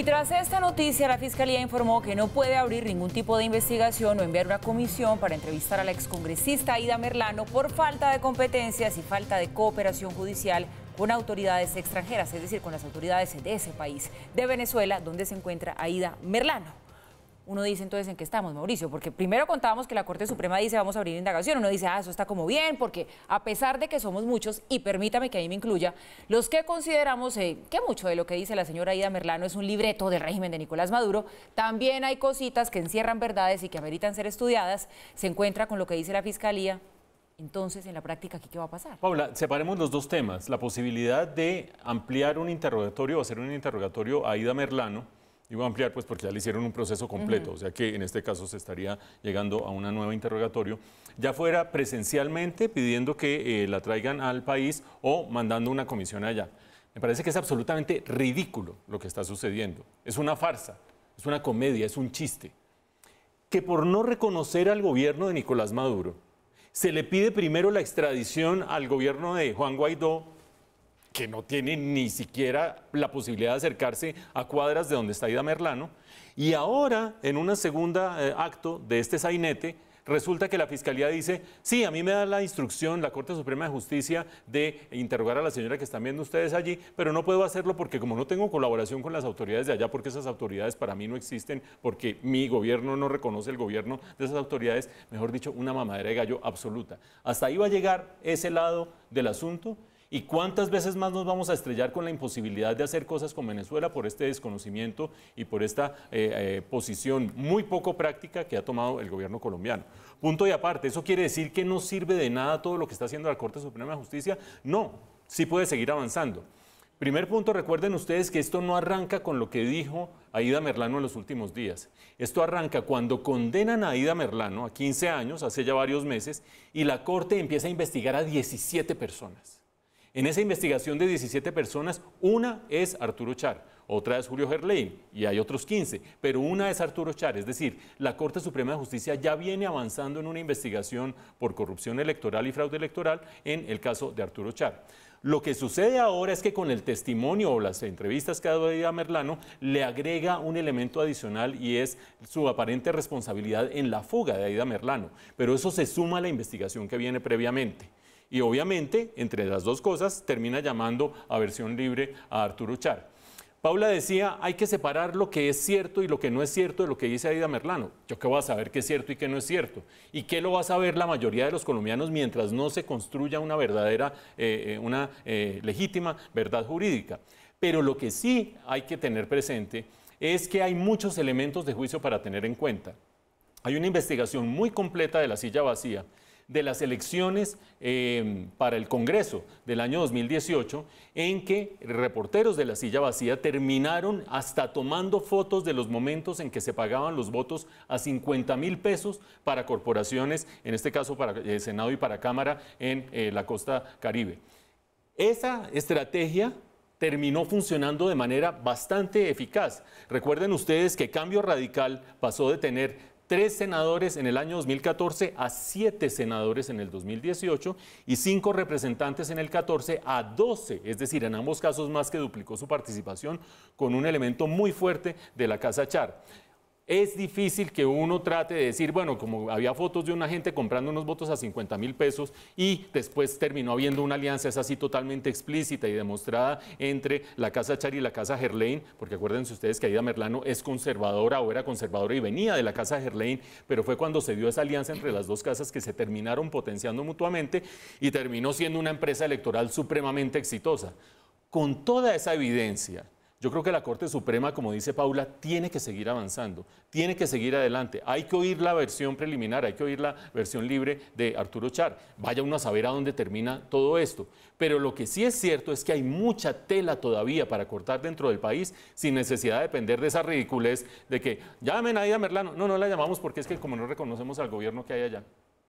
Y tras esta noticia, la Fiscalía informó que no puede abrir ningún tipo de investigación o enviar una comisión para entrevistar a la excongresista Aida Merlano por falta de competencias y falta de cooperación judicial con autoridades extranjeras, es decir, con las autoridades de ese país, de Venezuela, donde se encuentra Aida Merlano uno dice entonces en qué estamos, Mauricio, porque primero contábamos que la Corte Suprema dice vamos a abrir indagación, uno dice, ah, eso está como bien, porque a pesar de que somos muchos, y permítame que ahí me incluya, los que consideramos eh, que mucho de lo que dice la señora Ida Merlano es un libreto del régimen de Nicolás Maduro, también hay cositas que encierran verdades y que ameritan ser estudiadas, se encuentra con lo que dice la Fiscalía, entonces, en la práctica, qué va a pasar? Paula, separemos los dos temas. La posibilidad de ampliar un interrogatorio o hacer un interrogatorio a Ida Merlano, a ampliar, pues porque ya le hicieron un proceso completo, o sea que en este caso se estaría llegando a un nuevo interrogatorio, ya fuera presencialmente pidiendo que eh, la traigan al país o mandando una comisión allá. Me parece que es absolutamente ridículo lo que está sucediendo. Es una farsa, es una comedia, es un chiste. Que por no reconocer al gobierno de Nicolás Maduro, se le pide primero la extradición al gobierno de Juan Guaidó que no tiene ni siquiera la posibilidad de acercarse a cuadras de donde está Ida Merlano. Y ahora, en un segundo eh, acto de este sainete, resulta que la fiscalía dice, sí, a mí me da la instrucción la Corte Suprema de Justicia de interrogar a la señora que están viendo ustedes allí, pero no puedo hacerlo porque como no tengo colaboración con las autoridades de allá, porque esas autoridades para mí no existen, porque mi gobierno no reconoce el gobierno de esas autoridades, mejor dicho, una mamadera de gallo absoluta. Hasta ahí va a llegar ese lado del asunto ¿Y cuántas veces más nos vamos a estrellar con la imposibilidad de hacer cosas con Venezuela por este desconocimiento y por esta eh, eh, posición muy poco práctica que ha tomado el gobierno colombiano? Punto y aparte, ¿eso quiere decir que no sirve de nada todo lo que está haciendo la Corte Suprema de Justicia? No, sí puede seguir avanzando. Primer punto, recuerden ustedes que esto no arranca con lo que dijo Aida Merlano en los últimos días. Esto arranca cuando condenan a Aida Merlano a 15 años, hace ya varios meses, y la Corte empieza a investigar a 17 personas. En esa investigación de 17 personas, una es Arturo Char, otra es Julio Gerlein y hay otros 15, pero una es Arturo Char, es decir, la Corte Suprema de Justicia ya viene avanzando en una investigación por corrupción electoral y fraude electoral en el caso de Arturo Char. Lo que sucede ahora es que con el testimonio o las entrevistas que ha dado a Merlano le agrega un elemento adicional y es su aparente responsabilidad en la fuga de Aida Merlano, pero eso se suma a la investigación que viene previamente y obviamente, entre las dos cosas, termina llamando a versión libre a Arturo Char. Paula decía, hay que separar lo que es cierto y lo que no es cierto de lo que dice Aida Merlano. Yo qué voy a saber qué es cierto y qué no es cierto. ¿Y qué lo va a saber la mayoría de los colombianos mientras no se construya una verdadera, eh, eh, una eh, legítima verdad jurídica? Pero lo que sí hay que tener presente es que hay muchos elementos de juicio para tener en cuenta. Hay una investigación muy completa de la silla vacía de las elecciones eh, para el Congreso del año 2018, en que reporteros de la silla vacía terminaron hasta tomando fotos de los momentos en que se pagaban los votos a 50 mil pesos para corporaciones, en este caso para el eh, Senado y para Cámara en eh, la costa caribe. Esa estrategia terminó funcionando de manera bastante eficaz. Recuerden ustedes que Cambio Radical pasó de tener tres senadores en el año 2014 a siete senadores en el 2018 y cinco representantes en el 14 a 12, es decir, en ambos casos más que duplicó su participación con un elemento muy fuerte de la Casa Char es difícil que uno trate de decir, bueno, como había fotos de una gente comprando unos votos a 50 mil pesos y después terminó habiendo una alianza, es así totalmente explícita y demostrada entre la Casa Char y la Casa Gerlain, porque acuérdense ustedes que Aida Merlano es conservadora o era conservadora y venía de la Casa Gerlain, pero fue cuando se dio esa alianza entre las dos casas que se terminaron potenciando mutuamente y terminó siendo una empresa electoral supremamente exitosa. Con toda esa evidencia, yo creo que la Corte Suprema, como dice Paula, tiene que seguir avanzando, tiene que seguir adelante. Hay que oír la versión preliminar, hay que oír la versión libre de Arturo Char. Vaya uno a saber a dónde termina todo esto. Pero lo que sí es cierto es que hay mucha tela todavía para cortar dentro del país sin necesidad de depender de esa ridiculez de que llamen a Merlano. No, no la llamamos porque es que como no reconocemos al gobierno que hay allá.